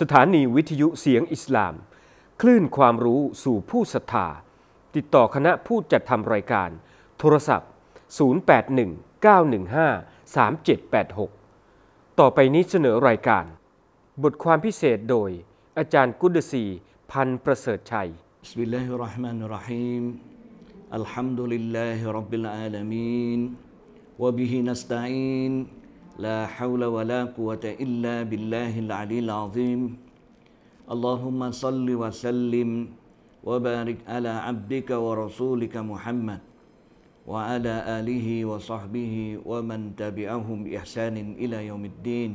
สถานีวิทยุเสียงอิสลามคลื่นความรู้สู่ผู้ศรัทธาติดต่อคณะผู้จัดทำรายการ โทรศัพท์ 0819153786 ต่อไปนี้เสนอรายการ บทความพิเศษโดยอาจารย์กุดศีพันประเสริฐชัย بسم ا ั ل ฮ ا ل ر ลล ن ฮ ل ر ح ي م ا ل ح อ د ล ل ه رب العالمين وبه อ س ت อ ي ن لا حول ولا قوة إلا بالله العلي العظيم اللهم صل وسلم وبارك على عبدك ورسولك محمد وعلى آله وصحبه ومن تبعهم بإحسان إلى يوم الدين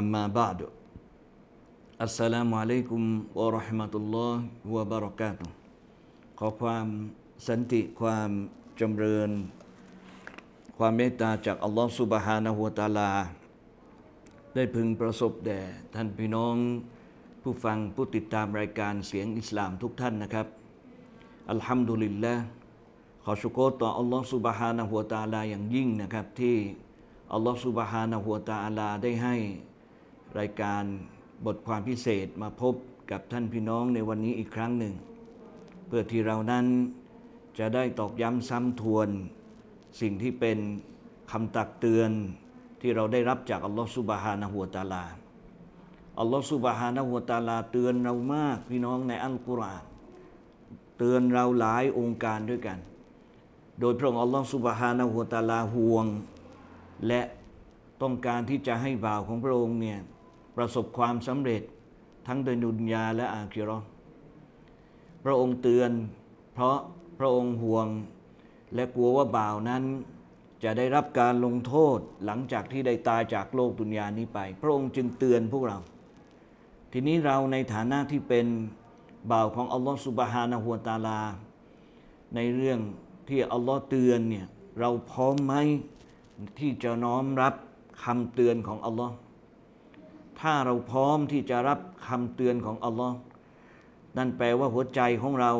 أما بعد السلام عليكم ورحمة الله وبركاته ขอความสันติความจำเริญความเมตตาจากอัลลอฮฺสุบฮานะหัวตาลา ได้พึงประสบแด่ท่านพี่น้องผู้ฟังผู้ติดตามรายการเสียงอิสลามทุกท่านนะครับอัลฮัมดุลิลละขอชุกรต่ออัลลอฮฺสุบฮานะหัวตาลาอย่างยิ่งนะครับ ที่อัลลอฮฺสุบฮานะหัวตาลาได้ให้รายการบทความพิเศษมาพบกับท่านพี่น้องในวันนี้อีกครั้งหนึ่ง เพื่อที่เรานั้นจะได้ตอกย้ำซ้ำทวนสิ่งที่เป็นคำตักเตือนที่เราได้รับจากอัลลอฮฺสุบฮานะหัวตาลา อัลลอฮฺสุบฮานะหัวตาลาเตือนเรามากพี่น้องในอัลกุรอานเตือนเราหลายองค์การด้วยกัน โดยพระองค์อัลลอฮฺสุบฮานะหัวตาลาห่วงและต้องการที่จะให้บ่าวของพระองค์เนี่ย ประสบความสำเร็จทั้งในดุนยาและอาคิรอพระองค์เตือน เพราะพระองค์ห่วงและกลัวว่าบ่าวนั้นจะได้รับการลงโทษหลังจากที่ได้ตายจากโลกดุนยานี้ไป พระองค์จึงเตือนพวกเราทีนี้เราในฐานะที่เป็นบ่าวของอัลลอฮฺสุบฮานะฮุวตาลา ในเรื่องที่อัลลอฮฺเตือนเนี่ยเราพร้อมไหมที่จะน้อมรับคำเตือนของอัลลอฮฺถ้าเราพร้อมที่จะรับคำเตือนของอัลลอฮ์นั่นแปลว่าหัวใจของเรา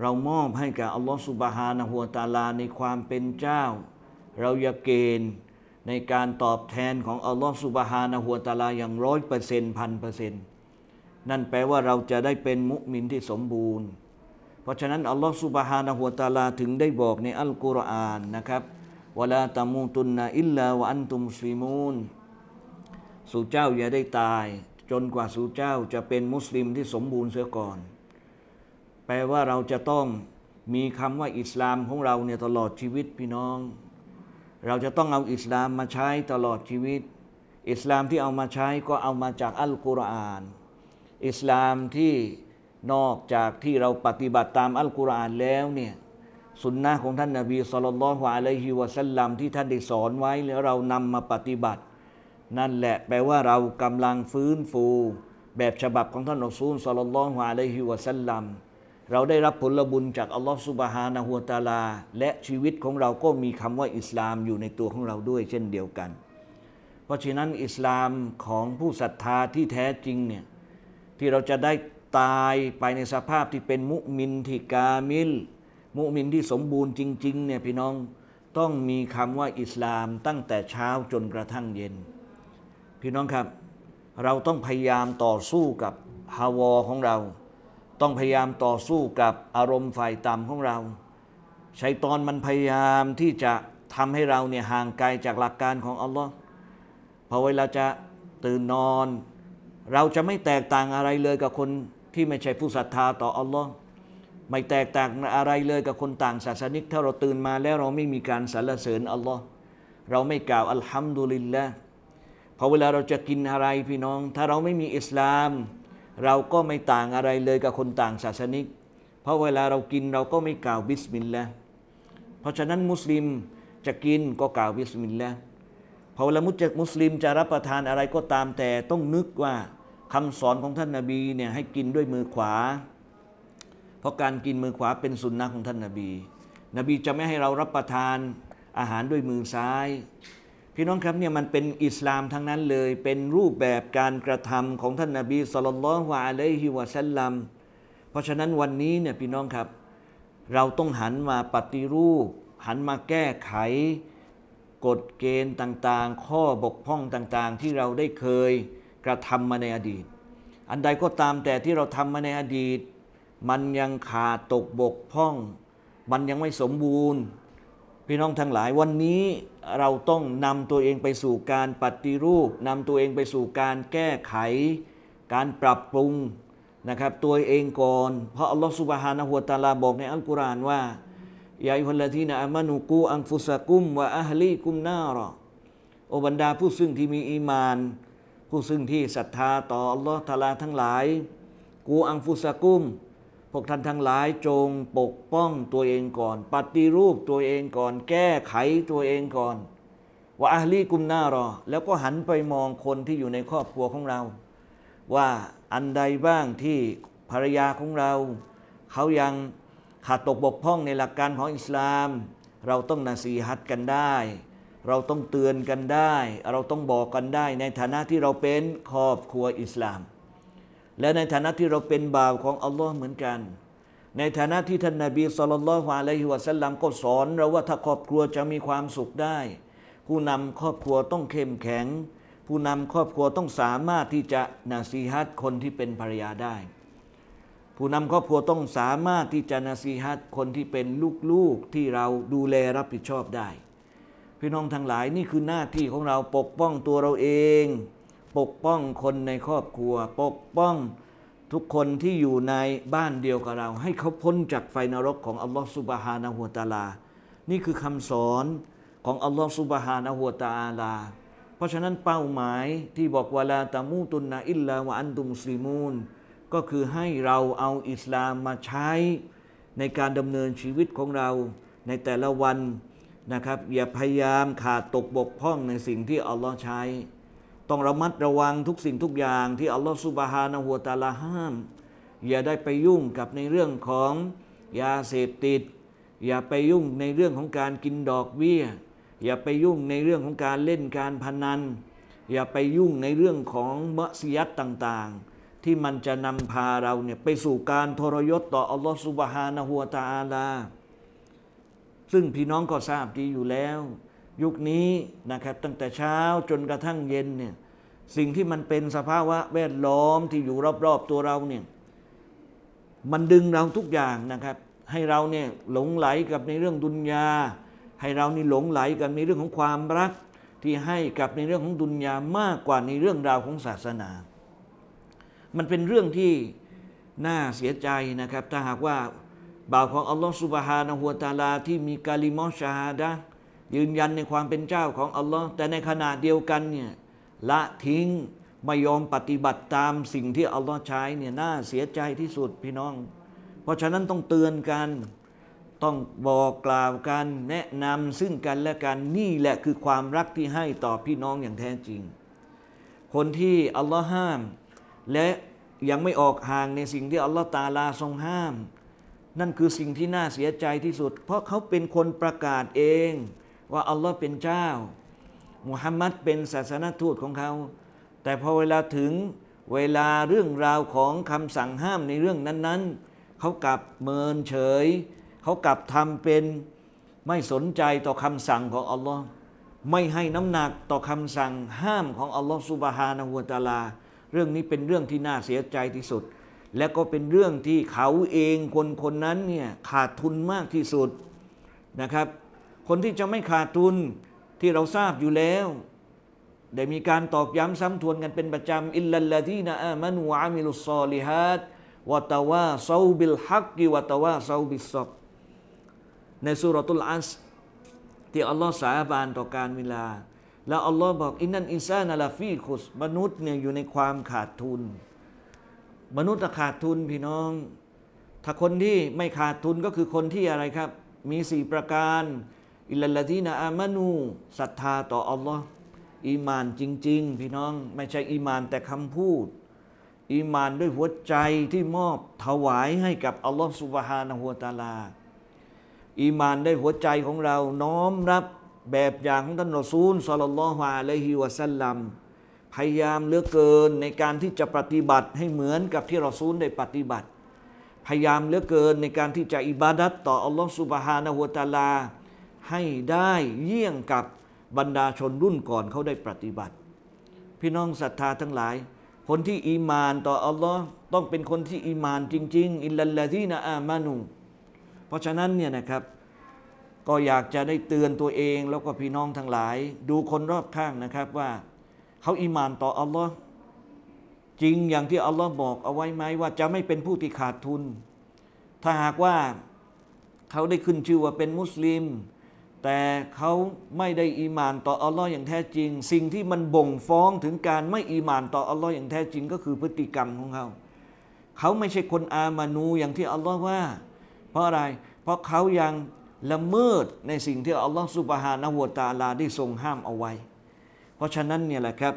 เรามอบให้กับอัลลอฮฺสุบฮานะฮัวตาลา ในความเป็นเจ้า เราอย่าเกณฑ์ในการตอบแทนของอัลลอฮฺสุบฮานะฮัวตาลา อย่างร้อยเปอร์เซ็นต์พันเปอร์เซ็นต์ นั่นแปลว่าเราจะได้เป็นมุสลิมที่สมบูรณ์ เพราะฉะนั้นอัลลอฮฺสุบฮานะฮัวตาลาถึงได้บอกในอัลกุรอานนะครับวลาตามูตุนนาอิลลาวะอันตุมสีิมูนสู่เจ้าอย่าได้ตาย จนกว่าสู่เจ้าจะเป็นมุสลิมที่สมบูรณ์เสียก่อนแปลว่าเราจะต้องมีคำว่าอิสลามของเราเนี่ยตลอดชีวิตพี่น้อง เราจะต้องเอาอิสลามมาใช้ตลอดชีวิต อิสลามที่เอามาใช้ก็เอามาจากอัลกุรอาน อิสลามที่นอกจากที่เราปฏิบัติตามอัลกุรอานแล้วเนี่ยสุนนะของท่านนาบีสุลต่านละฮอะลัยฮิวะสัลลัมที่ท่านได้สอนไว้แล้วเรานำมาปฏิบัติ นั่นแหละ แปลว่าเรากำลังฟื้นฟู แบบฉบับของท่านอัลซูลสุลต่านละฮอะลัยฮิวะสัลลัมเราได้รับผลบุญจากอัลลอฮฺสุบฮานะฮัวตาลาและชีวิตของเราก็มีคำว่าอิสลามอยู่ในตัวของเราด้วย เช่นเดียวกัน เพราะฉะนั้นอิสลามของผู้ศรัทธาที่แท้จริงเนี่ยที่เราจะได้ตายไปในสภาพที่เป็นมุมินที่กามิล มุมินที่สมบูรณ์จริงๆเนี่ยพี่น้องต้องมีคำว่าอิสลามตั้งแต่เช้าจนกระทั่งเย็น พี่น้องครับ เราต้องพยายามต่อสู้กับฮาวอของเราต้องพยายามต่อสู้กับอารมณ์ฝ่ายต่ำของเราชัยตอนมันพยายามที่จะทำให้เราเนี่ยห่างไกลจากหลักการของอัลลอฮ์พอเวลาจะตื่นนอน เราจะไม่แตกต่างอะไรเลยกับคนที่ไม่ใช่ผู้ศรัทธาต่ออัลลอฮ์ไม่แตกต่างอะไรเลยกับคนต่างศาสนิก ถ้าเราตื่นมาแล้วเราไม่มีการสรรเสริญอัลลอฮ์เราไม่กล่าวอัลฮัมดุลิลละพอเวลาเราจะกินอะไรพี่น้อง ถ้าเราไม่มีอิสลามเราก็ไม่ต่างอะไรเลยกับคนต่างศาสนิก เพราะเวลาเรากินเราก็ไม่กล่าวบิสมิลลาห์เพราะฉะนั้นมุสลิมจะกินก็กล่าวบิสมิลลาห์พอเวลามุสลิมจะรับประทานอะไรก็ตามแต่ต้องนึกว่าคำสอนของท่านนาบีเนี่ยให้กินด้วยมือขวา เพราะการกินมือขวาเป็นสุนนะของท่านนาบี นบีจะไม่ให้เรารับประทานอาหารด้วยมือซ้ายพี่น้องครับเนี่ยมันเป็นอิสลามทั้งนั้นเลยเป็นรูปแบบการกระทำของท่านนาบีสุลต่านวะเลฮิวะซัลลัมเพราะฉะนั้นวันนี้เนี่ยพี่น้องครับเราต้องหันมาปฏิรูป หันมาแก้ไข กฎเกณฑ์ต่างๆ ข้อบกพร่องต่างๆ ที่เราได้เคยกระทำมาในอดีต อันใดก็ตามแต่ที่เราทำมาในอดีตมันยังขาดตกบกพร่อง มันยังไม่สมบูรณ์พี่น้องทั้งหลายวันนี้เราต้องนำตัวเองไปสู่การปฏิรูปนำตัวเองไปสู่การแก้ไข การปรับปรุงนะครับ ตัวเองก่อนเพราะอัลลอฮฺสุบฮานะฮุวตาลาบอกในอัลกุรอานว่ายาอิฮุลลาทีนะอามานุกูอังฟุสกุมวะอัฮลีกุมนารอโอบรรดาผู้ซึ่งที่มีอีมาน ผู้ซึ่งที่ศรัทธาต่ออัลลอฮฺตาลาทั้งหลาย กูอังฟุสกุมพวกท่านทั้งหลายจงปกป้องตัวเองก่อน ปฏิรูปตัวเองก่อน แก้ไขตัวเองก่อน ว่าอาลีกุมหน้ารอ แล้วก็หันไปมองคนที่อยู่ในครอบครัวของเรา ว่าอันใดบ้างที่ภรรยาของเราเขายังขาดตกบกพร่องในหลักการของอิสลาม เราต้องนาสีฮัดกันได้ เราต้องเตือนกันได้ เราต้องบอกกันได้ในฐานะที่เราเป็นครอบครัวอิสลามและในฐานะที่เราเป็นบ่าวของอัลลอฮ์เหมือนกัน ในฐานะที่ท่านนาบีสุลต่านละฮ์อะลฮิวะสลลัมก็สอนเราว่าถ้าครอบครัวจะมีความสุขได้ ผู้นำครอบครัวต้องเข้มแข็ง ผู้นำครอบครัวต้องสามารถที่จะนาซีฮัตคนที่เป็นภรรยาได้ ผู้นำครอบครัวต้องสามารถที่จะนาซีฮัตคนที่เป็นลูกๆที่เราดูแลรับผิดชอบได้ พี่น้องทั้งหลายนี่คือหน้าที่ของเราปกป้องตัวเราเองปกป้องคนในครอบครัวปกป้องทุกคนที่อยู่ในบ้านเดียวกับเรา ให้เขาพ้นจากไฟนรกของอัลลอฮฺสุบฮานะฮุตาลา นี่คือคำสอนของอัลลอฮฺสุบฮานาฮัตาลา เพราะฉะนั้นเป้าหมายที่บอกว่าลาตามูตุนนาอิลลาวะอันตุมซีมูนก็คือให้เราเอาอิสลามมาใช้ในการดำเนินชีวิตของเราในแต่ละวันนะครับอย่าพยายามขาดตกบกพร่องในสิ่งที่อัลลอฮ์ใช้ต้องระมัดระวังทุกสิ่งทุกอย่าง ที่อัลลอฮฺสุบฮานะหัวตาลาห้าม อย่าได้ไปยุ่งกับในเรื่องของยาเสพติด อย่าไปยุ่งในเรื่องของการกินดอกเบี้ยอย่าไปยุ่งในเรื่องของการเล่นการพนัน อย่าไปยุ่งในเรื่องของมัซียัดต่างๆ ที่มันจะนำพาเราเนี่ยไปสู่การทรยศต่ออัลลอฮฺสุบฮานะหัวตาลา ซึ่งพี่น้องก็ทราบดีอยู่แล้วยุคนี้นะครับตั้งแต่เช้าจนกระทั่งเย็นเนี่ยสิ่งที่มันเป็นสภาวะแวดล้อมที่อยู่รอบๆตัวเราเนี่ยมันดึงเราทุกอย่างนะครับ ให้เราเนี่ยหลงไหลกับในเรื่องดุนยาให้เรานี่หลงไหลกับในเรื่องของความรัก ที่ให้กับในเรื่องของดุนยามากกว่าในเรื่องราวของศาสนา มันเป็นเรื่องที่น่าเสียใจนะครับ ถ้าหากว่าบ่าวของอัลลอฮฺสุบฮานะฮัวตาลาที่มีกาลิมอชาาดะยืนยันในความเป็นเจ้าของอัลลอฮ์แต่ในขณะเดียวกันเนี่ยละทิ้งไม่ยอมปฏิบัติตามสิ่งที่อัลลอฮ์ใช้เนี่ยน่าเสียใจที่สุดพี่น้อง เพราะฉะนั้นต้องเตือนกัน ต้องบอกกล่าวกันแนะนำซึ่งกันและกันนี่แหละคือความรักที่ให้ต่อพี่น้องอย่างแท้จริง คนที่อัลลอฮ์ห้าม และยังไม่ออกห่างในสิ่งที่อัลลอฮ์ตาลาทรงห้าม นั่นคือสิ่งที่น่าเสียใจที่สุด เพราะเขาเป็นคนประกาศเองว่าอัลลอฮ์เป็นเจ้า มุฮัมมัดเป็นศาสนทูตของเขา แต่พอเวลาถึงเวลาเรื่องราวของคำสั่งห้ามในเรื่องนั้น ๆเขากลับเมินเฉยเขากลับทำเป็นไม่สนใจต่อคำสั่งของอัลลอฮ์ไม่ให้น้ำหนักต่อคำสั่งห้ามของอัลลอฮ์สุบฮานะฮุวตาลา เรื่องนี้เป็นเรื่องที่น่าเสียใจที่สุด และก็เป็นเรื่องที่เขาเองคนคนนั้นเนี่ยขาดทุนมากที่สุดนะครับคนที่จะไม่ขาดทุนที่เราทราบอยู่แล้ว ได้มีการตอกย้ำซ้ำทวนกันเป็นประจำอิลลัลลทีนอามันวะมิลุสซอลิฮัดวะตะวาซาบิลฮักกิวะตะวาซาบิสซอบในสุรตุลอัสที่อัลลอฮ์สาบานต่อการเวลา แล้วอัลลอฮ์บอกอินนันอินซานาลาฟีคุสมนุษย์เนี่ยอยู่ในความขาดทุน มนุษย์ขาดทุนพี่น้อง ถ้าคนที่ไม่ขาดทุนก็คือคนที่อะไรครับ มีสี่ประการอิลลัตีนอามานูศรัทธาต่ออัลลอฮ์อีมานจริงๆ พี่น้องไม่ใช่อีมานแต่คำพูดอีมานด้วยหัวใจที่มอบถวายให้กับอัลลอฮ์สุบฮานะฮุวตาลา อีมานด้วยหัวใจของเราน้อมรับแบบอย่างของท่านรอซูลสลลัลลอฮุอะลัยฮิวะสัลลัมพยายามเหลือเกินในการที่จะปฏิบัติให้เหมือนกับที่รอซูลได้ปฏิบัติพยายามเหลือเกินในการที่จะอิบาดัตต่ออัลลอฮ์สุบฮานะฮุวตาลาให้ได้เยี่ยงกับบรรดาชนรุ่นก่อนเขาได้ปฏิบัติ พี่น้องศรัทธาทั้งหลาย คนที่อีมานต่ออัลลอฮ์ต้องเป็นคนที่อีมานจริง ๆ อิลลัลลที่นะอามานุเพราะฉะนั้นเนี่ยนะครับ ก็อยากจะได้เตือนตัวเองแล้วก็พี่น้องทั้งหลาย ดูคนรอบข้างนะครับว่าเขาอีมานต่ออัลลอฮ์จริงอย่างที่อัลลอฮ์บอกเอาไว้ไหมว่าจะไม่เป็นผู้ที่ขาดทุน ถ้าหากว่าเขาได้ขึ้นชื่อว่าเป็นมุสลิมแต่เขาไม่ได้อีมานต่ออัลลอฮ์อย่างแท้จริง สิ่งที่มันบ่งฟ้องถึงการไม่อีมานต่ออัลลอฮ์อย่างแท้จริง ก็คือพฤติกรรมของเขา เขาไม่ใช่คนอามานูอย่างที่อัลลอฮ์ว่า เพราะอะไร เพราะเขายังละเมิดในสิ่งที่อัลลอฮ์สุบฮานะหัวตาลาได้ทรงห้ามเอาไว้ เพราะฉะนั้นเนี่ยแหละครับ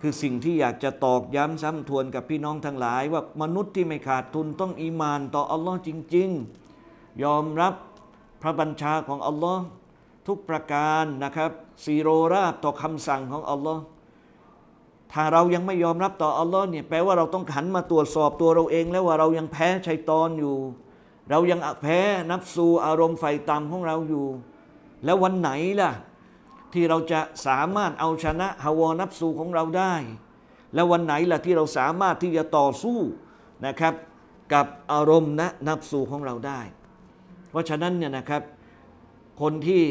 คือสิ่งที่อยากจะตอกย้ำซ้ำทวนกับพี่น้องทั้งหลาย ว่ามนุษย์ที่ไม่ขาดทุนต้องอีมานต่ออัลลอฮ์จริง ๆ ยอมรับพระบัญชาของอัลลอฮ์ทุกประการนะครับซีโรราบต่อคำสั่งของอัลลอฮ์ถ้าเรายังไม่ยอมรับต่ออัลลอฮ์เนี่ยแปลว่าเราต้องหันมาตรวจสอบตัวเราเอง แล้วว่าเรายังแพ้ชัยตอนอยู่ เรายังแพ้นับสูอารมณ์ไฟต่ำของเราอยู่ แล้ววันไหนล่ะที่เราจะสามารถเอาชนะฮาวนับสูของเราได้ แล้ววันไหนล่ะที่เราสามารถที่จะต่อสู้นะครับ กับอารมณ์นะนับสูของเราได้ เพราะฉะนั้นเนี่ยนะครับคนที่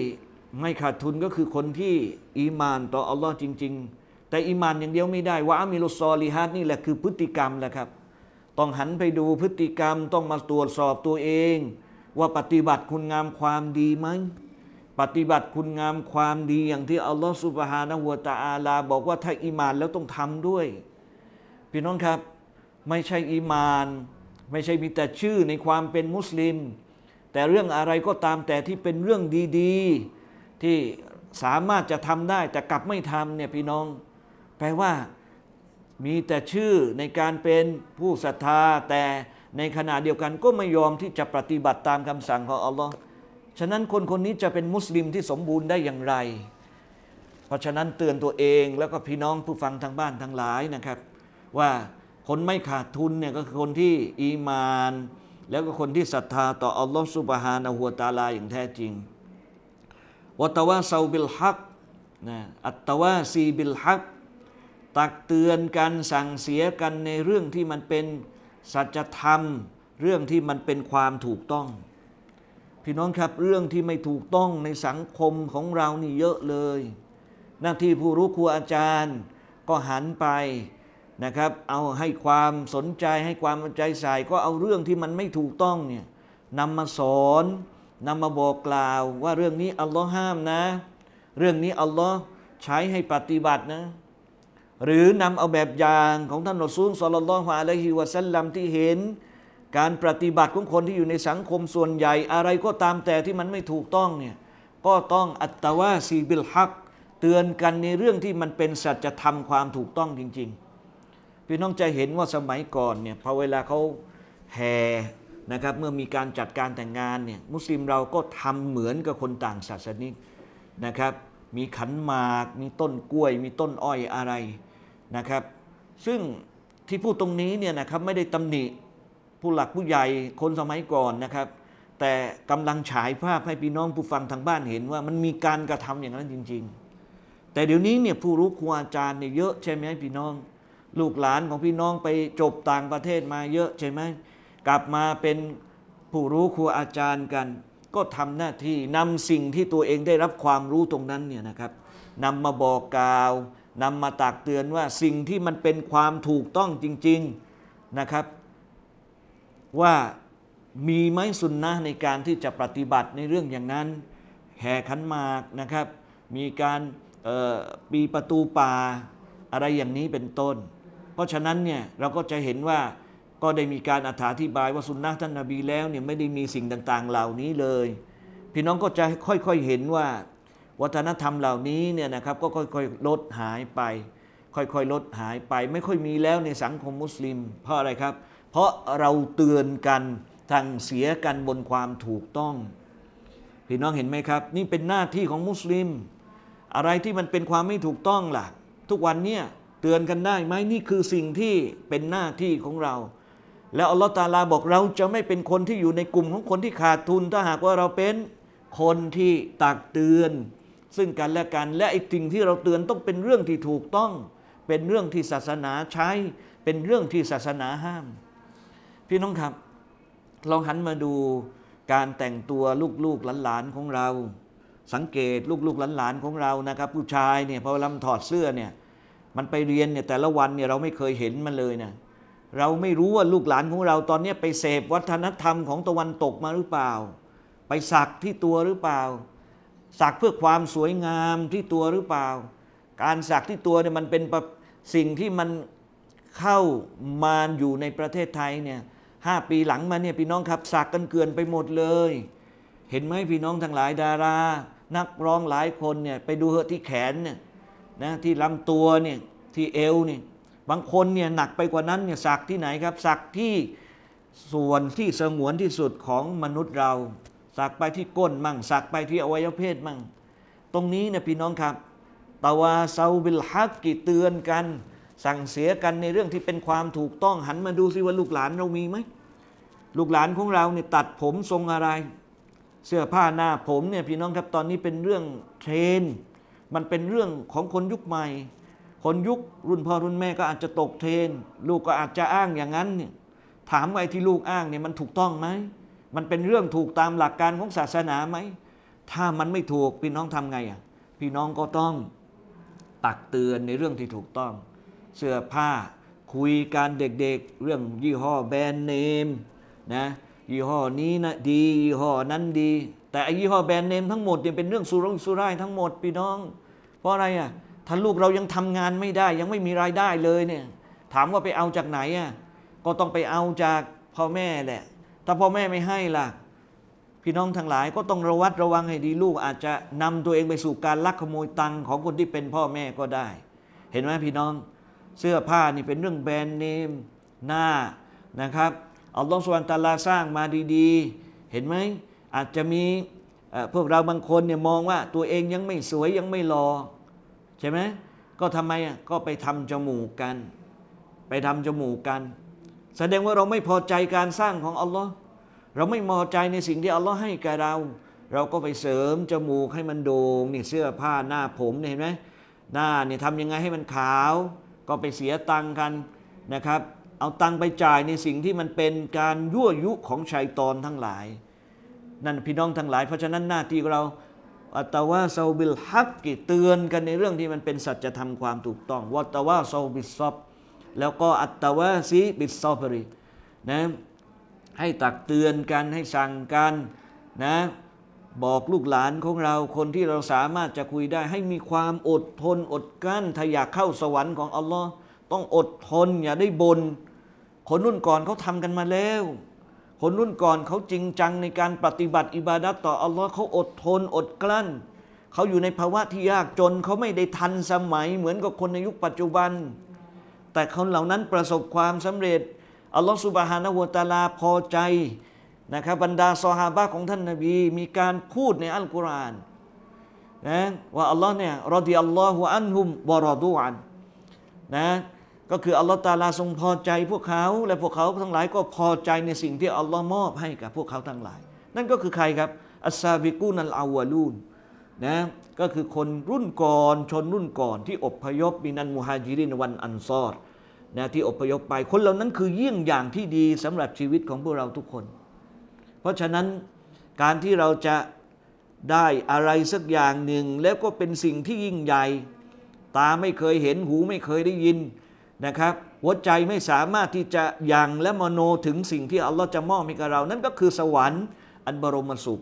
ไม่ขาดทุนก็คือคนที่อีมานต่ออัลลอฮ์จริง ๆ แต่อีมานอย่างเดียวไม่ได้ ว่ามีลุซอลีฮัดนี่แหละคือพฤติกรรมแหละครับ ต้องหันไปดูพฤติกรรมต้องมาตรวจสอบตัวเอง ว่าปฏิบัติคุณงามความดีไหมปฏิบัติคุณงามความดีอย่างที่อัลลอฮ์สุบฮานะหัวตาอาลา บอกว่าถ้าอีมานแล้วต้องทำด้วยพี่น้องครับ ไม่ใช่อีมาน ไม่ใช่มีแต่ชื่อในความเป็นมุสลิม แต่เรื่องอะไรก็ตามแต่ที่เป็นเรื่องดี ๆที่สามารถจะทำได้ แต่กลับไม่ทำเนี่ยพี่น้อง แปลว่ามีแต่ชื่อในการเป็นผู้ศรัทธาแต่ในขณะเดียวกันก็ไม่ยอมที่จะปฏิบัติตามคำสั่งของอัลลอฮ์ฉะนั้นคนคนนี้จะเป็นมุสลิมที่สมบูรณ์ได้อย่างไร เพราะฉะนั้นเตือนตัวเองแล้วก็พี่น้องผู้ฟังทางบ้านทั้งหลายนะครับ ว่าคนไม่ขาดทุนเนี่ยก็คือคนที่อีมาน แล้วก็คนที่ศรัทธา ต่ออัลลอฮ์สุบฮานะฮัวตาลาอย่างแท้จริงวตวาซาบิลฮักนะอัตวาซีบิลฮักตักเตือนกันสั่งเสียกันในเรื่องที่มันเป็นสัจธรรม เรื่องที่มันเป็นความถูกต้อง พี่น้องครับเรื่องที่ไม่ถูกต้องในสังคมของเรานี่เยอะเลยหน้าที่ผู้รู้ครูอาจารย์ ก็หันไปนะครับ เอาให้ความสนใจให้ความใจใส่ก็เอาเรื่องที่มันไม่ถูกต้องเนี่ยนำมาสอนนำมาบอกกล่าวว่าเรื่องนี้ อัลลอฮ์ห้ามนะ เรื่องนี้อัลลอฮ์ใช้ให้ปฏิบัตินะ หรือนำเอาแบบอย่างของท่านรอซูลสลลัลลอฮุอะลัยฮิวะสัลลัมที่เห็น การปฏิบัติของคนที่อยู่ในสังคมส่วนใหญ่ อะไรก็ตามแต่ที่มันไม่ถูกต้องเนี่ยก็ต้องอัตตะวาซีบิลฮัก เตือนกันในเรื่องที่มันเป็นสัจธรรมความถูกต้องจริงๆพี่น้องจะเห็นว่าสมัยก่อนเนี่ยพอเวลาเขาแห่นะครับเมื่อมีการจัดการแต่งงานเนี่ยมุสลิมเราก็ทำเหมือนกับคนต่างศาสนานะครับมีขันหมาก มีต้นกล้วย มีต้นอ้อยอะไรนะครับซึ่งที่พูดตรงนี้เนี่ยนะครับไม่ได้ตำหนิ ผู้หลักผู้ใหญ่ คนสมัยก่อนนะครับแต่กำลังฉายภาพให้พี่น้องผู้ฟังทางบ้านเห็นว่า มันมีการกระทำอย่างนั้นจริงๆ แต่เดี๋ยวนี้เนี่ยผู้รู้ครูอาจารย์เนี่ยเยอะใช่ไหมพี่น้อง ลูกหลานของพี่น้องไปจบต่างประเทศมาเยอะใช่ไหมกลับมาเป็นผู้รู้ครูอาจารย์กัน ก็ทำหน้าที่นำสิ่งที่ตัวเองได้รับความรู้ตรงนั้นเนี่ยนะครับนำมาบอกกล่าวนำมาตักเตือนว่าสิ่งที่มันเป็นความถูกต้องจริง ๆนะครับ ว่ามีไหมสุนนะในการที่จะปฏิบัติในเรื่องอย่างนั้น แห่ขันมากนะครับ มีการปีประตูป่าอะไรอย่างนี้เป็นต้น เพราะฉะนั้นเนี่ยเราก็จะเห็นว่าก็ได้มีการอธิบายว่าสุนนะท่านนาบีแล้วเนี่ยไม่ได้มีสิ่งต่าง ๆเหล่านี้เลยพี่น้องก็จะค่อยๆเห็นว่าวัฒนธรรมเหล่านี้เนี่ยนะครับ ก็ค่อยๆลดหายไป ค่อยๆลดหายไป ไม่ค่อยมีแล้วในสังคมมุสลิม เพราะอะไรครับ เพราะเราเตือนกันทางเสียกันบนความถูกต้องพี่น้องเห็นไหมครับ นี่เป็นหน้าที่ของมุสลิม อะไรที่มันเป็นความไม่ถูกต้องล่ะ ทุกวันเนี่ยเตือนกันได้ไหมนี่คือสิ่งที่เป็นหน้าที่ของเราแล้วอัลลอฮฺตาลาบอกเราจะไม่เป็นคนที่อยู่ในกลุ่มของคนที่ขาดทุนถ้าหากว่าเราเป็นคนที่ตักเตือน ซึ่งกันและกันและไอ้สิ่งที่เราเตือนต้องเป็นเรื่องที่ถูกต้อง เป็นเรื่องที่ศาสนาใช้ เป็นเรื่องที่ศาสนาห้าม พี่น้องครับลองหันมาดูการแต่งตัวลูกๆหลานๆของเรา สังเกตลูกๆหลานๆของเรานะครับผู้ชายเนี่ยพอเลาถอดเสื้อเนี่ยมันไปเรียนเนี่ยแต่ละวันเนี่ยเราไม่เคยเห็นมันเลยเนะเราไม่รู้ว่าลูกหลานของเราตอนนี้ไปเสพวัฒนธรรมของตะวันตกมาหรือเปล่า ไปสักที่ตัวหรือเปล่าสักเพื่อความสวยงามที่ตัวหรือเปล่า การสักที่ตัวเนี่ยมันเป็นสิ่งที่มันเข้ามาอยู่ในประเทศไทยเนี่ยห้าปีหลังมาเนี่ยพี่น้องครับสักกันเกือนไปหมดเลย เห็นไหมพี่น้องทั้งหลายดารา นักร้องหลายคนเนี่ยไปดูเหอะที่แขนเนี่ยนะที่ลำตัวเนี่ยที่เอวเนี่ยบางคนเนี่ยหนักไปกว่านั้นเนี่ยสักที่ไหนครับ สักที่ส่วนที่สงวนที่สุดของมนุษย์เราสักไปที่ก้นมั่งสักไปที่อวัยวะเพศมั่งตรงนี้เนี่ยพี่น้องครับตาวาเซาบิลฮักกี่เตือนกัน สั่งเสียกันในเรื่องที่เป็นความถูกต้องหันมาดูซิว่าลูกหลานเรามีไหมลูกหลานของเราเนี่ยตัดผมทรงอะไร เสื้อผ้าหน้าผมเนี่ยพี่น้องครับตอนนี้เป็นเรื่องเทรน มันเป็นเรื่องของคนยุคใหม่คนยุครุ่นพ่อ รุ่นแม่ก็อาจจะตกเทรนลูกก็อาจจะอ้างอย่างนั้นเนี่ยถามไว้ที่ลูกอ้างเนี่ยมันถูกต้องไหม มันเป็นเรื่องถูกตามหลักการของศาสนาไหมถ้ามันไม่ถูกพี่น้องทำไงอ่ะพี่น้องก็ต้องตักเตือนในเรื่องที่ถูกต้อง เสื้อผ้าคุยการเด็กๆ เรื่องยี่ห้อแบรนด์เนมนะ ยี่ห้อนี้นะดียี่ห้อนั้นดี แต่อยี่ห้อแบรนด์เนมทั้งหมดเนี่ยเป็นเรื่องสุรุ่งสุร่ายทั้งหมดพี่น้อง เพราะอะไรอ่ะถ้าลูกเรายังทำงานไม่ได้ ยังไม่มีรายได้เลยเนี่ยถามว่าไปเอาจากไหนอ่ะก็ต้องไปเอาจากพ่อแม่แหละ ถ้าพ่อแม่ไม่ให้ล่ะ พี่น้องทั้งหลายก็ต้องระวัดระวังให้ดีลูก อาจจะนำตัวเองไปสู่การลักขโมยตังของคนที่เป็นพ่อแม่ก็ได้ เห็นไหมพี่น้องเสื้อผ้านี่เป็นเรื่องแบรนด์เนมหน้านะครับเอาล็อกสวรร์ตาลาสร้างมาดีๆ เห็นไหมอาจจะมีพวกเราบางคนเนี่ยมองว่าตัวเองยังไม่สวยยังไม่หล่อใช่ไหมก็ทำไมอ่ะก็ไปทำจมูกกัน ไปทำจมูกกัน แสดงว่าเราไม่พอใจการสร้างของอัลลอฮ์เราไม่พอใจในสิ่งที่อัลลอฮ์ให้แก่เรา เราก็ไปเสริมจมูกให้มันโด่งนี่เสื้อผ้าหน้าผมเนี่ยเห็นไหมหน้าเนี่ยทำยังไงให้มันขาว ก็ไปเสียตังกันนะครับ เอาตังไปจ่ายในสิ่งที่มันเป็นการยั่วยุของชายตอนทั้งหลาย นั่นพี่น้องทั้งหลายเพราะฉะนั้นหน้าที่เราอัตวาซาบิลฮักกิเตือนกันในเรื่องที่มันเป็นสัจธรรมความถูกต้องวัตวาซาบิซอบแล้วก็อัตวาซีบิซอบรินะให้ตักเตือนกันให้สั่งกันนะบอกลูกหลานของเราคนที่เราสามารถจะคุยได้ ให้มีความอดทน อดกั้นถ้าอยากเข้าสวรรค์ของอัลลอฮ์ต้องอดทนอย่าได้บน่นคนนุ่นก่อนเขาทำกันมาแล้วคนรุ่นก่อนเขาจริงจังในการปฏิบัติอิบาดัตต่ออัลลอฮ์เขาอดทนอดกลั้นเขาอยู่ในภาวะที่ยากจนเขาไม่ได้ทันสมัยเหมือนกับคนในยุคปัจจุบัน แต่คนเหล่านั้นประสบความสำเร็จอัลลอฮ์สุบฮานะาวตาลาพอใจนะครับบรรดาซอฮาบะของท่านนาบี มีการพูดในอัลกุรอานนะว่าอัลลอฮ์เนี่ยรอดีอัลลอฮฺอันฮุมบรอดูอันนะก็คืออัลลอฮ์ตาลาทรงพอใจพวกเขา และพวกเขาทั้งหลายก็พอใจในสิ่งที่อัลลอฮ์มอบให้กับพวกเขาทั้งหลาย นั่นก็คือใครครับอัสซาบิกูนัลอาวาลูนนะก็คือคนรุ่นก่อนชนรุ่นก่อนที่อบพยพมินันมุฮาจิรินวันอันซอรนะที่อบพยพไปคนเหล่านั้นคือเยี่ยงอย่างที่ดีสำหรับชีวิตของพวกเราทุกคน เพราะฉะนั้นการที่เราจะได้อะไรสักอย่างหนึ่งแล้วก็เป็นสิ่งที่ยิ่งใหญ่ตาไม่เคยเห็นหูไม่เคยได้ยินนะครับ หัวใจไม่สามารถที่จะยังและมโนถึงสิ่งที่อัลลอฮ์จะมอบให้กับเรา นั่นก็คือสวรรค์อันบรมสุข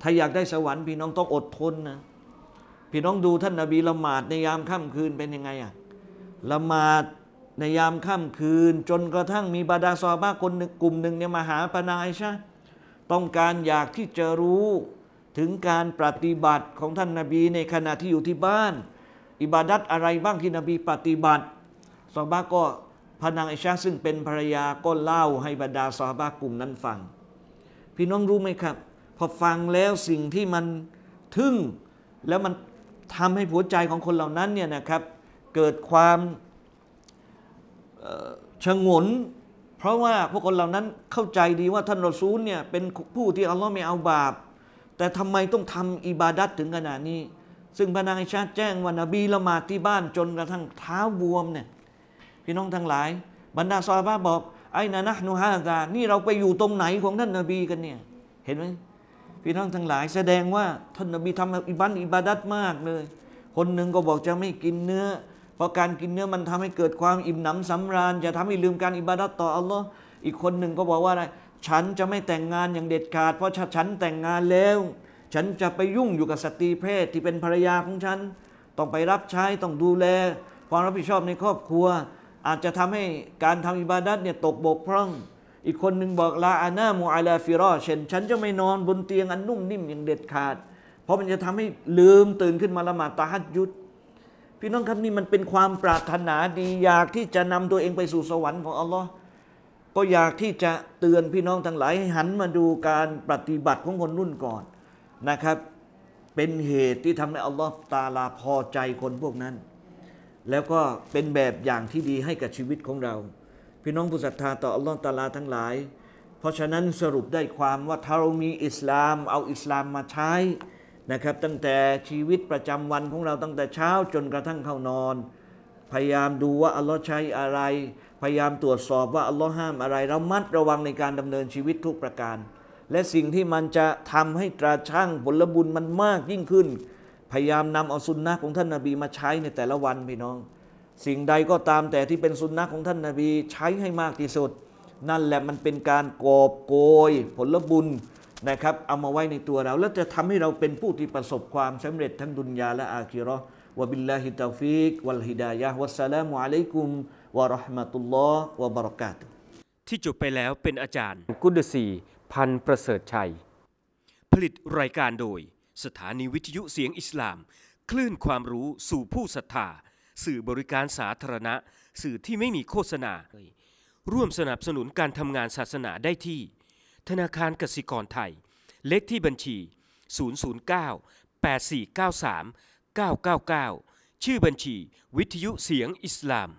ถ้าอยากได้สวรรค์พี่น้องต้องอดทนนะ พี่น้องดูท่านนาบีละหมาดในยามค่ำคืนเป็นยังไงอะละหมาดในยามค่ำคืน จนกระทั่งมีบาดาซอบ้าคนหนึ่งกลุ่มหนึ่งเนี่ยมาหาปนาอิชะต้องการอยากที่จะรู้ถึงการปฏิบัติของท่านนาบีในขณะที่อยู่ที่บ้าน อิบาดัตอะไรบ้างที่นบีปฏิบัติซอบะก็พนางอิชาซึ่งเป็นภรรยาก็เล่าให้บรรดาซอบะกลุ่มนั้นฟัง พี่น้องรู้ไหมครับ พอฟังแล้วสิ่งที่มันทึ่งแล้วมันทำให้หัวใจของคนเหล่านั้นเนี่ยนะครับ เกิดความชงนเพราะว่าพวกคนเหล่านั้นเข้าใจดีว่าท่านรอซูลเนี่ยเป็นผู้ที่อัลลอฮ์ไม่เอาบาป แต่ทำไมต้องทำอิบาดัตถึงขนาดนี้ ซึ่งพระนางอิชาแจ้งว่านาบีละมาที่บ้านจนกระทั่งเท้าบวมเนี่ยพี่น้องทั้งหลายบรรดาซอฮาบะบอกไอ้นะนะนูฮาซานี่เราไปอยู่ตรงไหนของท่านนบีกันเนี่ย เห็นไหมพี่น้องทั้งหลาย แสดงว่าท่านนบีทำอิบันอิบาดัตมากเลย คนหนึ่งก็บอกจะไม่กินเนื้อเพราะการกินเนื้อมันทำให้เกิดความอิ่มหนำสำราญ จะทำให้ลืมการอิบาดัตต่ออัลลอฮ์อีกคนหนึ่งก็บอกว่าอะไรฉันจะไม่แต่งงานอย่างเด็ดขาด เพราะฉันแต่งงานแล้ว ฉันจะไปยุ่งอยู่กับสตรีเพศที่เป็นภรรยาของฉันต้องไปรับใช้ต้องดูแล ความรับผิดชอบในครอบครัวอาจจะทำให้การทำอิบาดัตเนี่ยตกบกพร่อง อีกคนหนึ่งบอก ลาอานามูอาลาฟิรอเช่น ฉันจะไม่นอนบนเตียงอันนุ่มนิ่มอย่างเด็ดขาด เพราะมันจะทำให้ลืมตื่นขึ้นมาละหมาดตาฮัดยุด พี่น้องครับนี่มันเป็นความปรารถนาดีอยากที่จะนำตัวเองไปสู่สวรรค์ของอัลลอฮ์ก็อยากที่จะเตือนพี่น้องทั้งหลายให้หันมาดูการปฏิบัติของคนรุ่นก่อนนะครับ เป็นเหตุที่ทำให้อัลลอฮ์ตาลาพอใจคนพวกนั้นแล้วก็เป็นแบบอย่างที่ดีให้กับชีวิตของเรา พี่น้องผู้ศรัทธาต่ออัลลอฮฺตาลาทั้งหลาย เพราะฉะนั้นสรุปได้ความว่าถ้าเรามีอิสลาม เอาอิสลามมาใช้นะครับตั้งแต่ชีวิตประจำวันของเราตั้งแต่เช้าจนกระทั่งเข้านอน พยายามดูว่าอัลลอฮ์ใช้อะไรพยายามตรวจสอบว่าอัลลอฮ์ห้ามอะไรเรามัดระวังในการดำเนินชีวิตทุกประการและสิ่งที่มันจะทำให้ตราช่างผลบุญมันมากยิ่งขึ้นพยายามนำเอาสุนนะของท่านนาบีมาใช้ในแต่ละวันพี่น้อง สิ่งใดก็ตามแต่ที่เป็นสุนนะของท่านนาบีใช้ให้มากที่สุดนั่นแหละมันเป็นการกอบโกย ผลบุญนะครับ เอามาไว้ในตัวเราแล้วจะทำให้เราเป็นผู้ที่ประสบความสำเร็จทั้งดุนยาและอาคิรอวะบิลลาฮิตาฟิกวัลฮิดายะวัสสลามุอะลัยกุมวะราะห์มะตุลลอฮ์วะบรักาตุที่จบไปแล้วเป็นอาจารย์กุดสีพันประเสริฐชัย ผลิตรายการโดยสถานีวิทยุเสียงอิสลาม คลื่นความรู้สู่ผู้ศรัทธาสื่อบริการสาธารณะ สื่อที่ไม่มีโฆษณาร่วมสนับสนุนการทำงานศาสนาได้ที่ ธนาคารกสิกรไทย เลขที่บัญชี009 8493 999 ชื่อบัญชี วิทยุเสียงอิสลาม